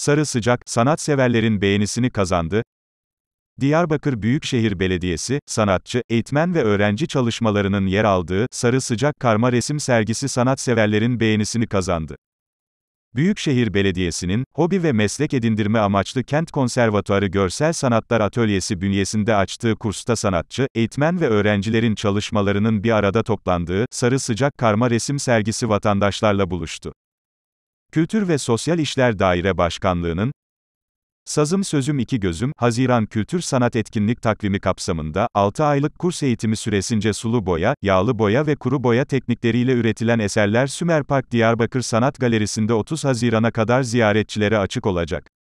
Sarı Sıcak, sanatseverlerin beğenisini kazandı. Diyarbakır Büyükşehir Belediyesi, sanatçı, eğitmen ve öğrenci çalışmalarının yer aldığı Sarı Sıcak Karma Resim Sergisi sanatseverlerin beğenisini kazandı. Büyükşehir Belediyesi'nin, hobi ve meslek edindirme amaçlı Kent Konservatuarı Görsel Sanatlar Atölyesi bünyesinde açtığı kursta sanatçı, eğitmen ve öğrencilerin çalışmalarının bir arada toplandığı, Sarı Sıcak Karma Resim Sergisi vatandaşlarla buluştu. Kültür ve Sosyal İşler Daire Başkanlığı'nın Sazım Sözüm İki Gözüm, Haziran Kültür Sanat Etkinlik Takvimi kapsamında, 6 aylık kurs eğitimi süresince sulu boya, yağlı boya ve kuru boya teknikleriyle üretilen eserler Sümer Park Diyarbakır Sanat Galerisi'nde 30 Haziran'a kadar ziyaretçilere açık olacak.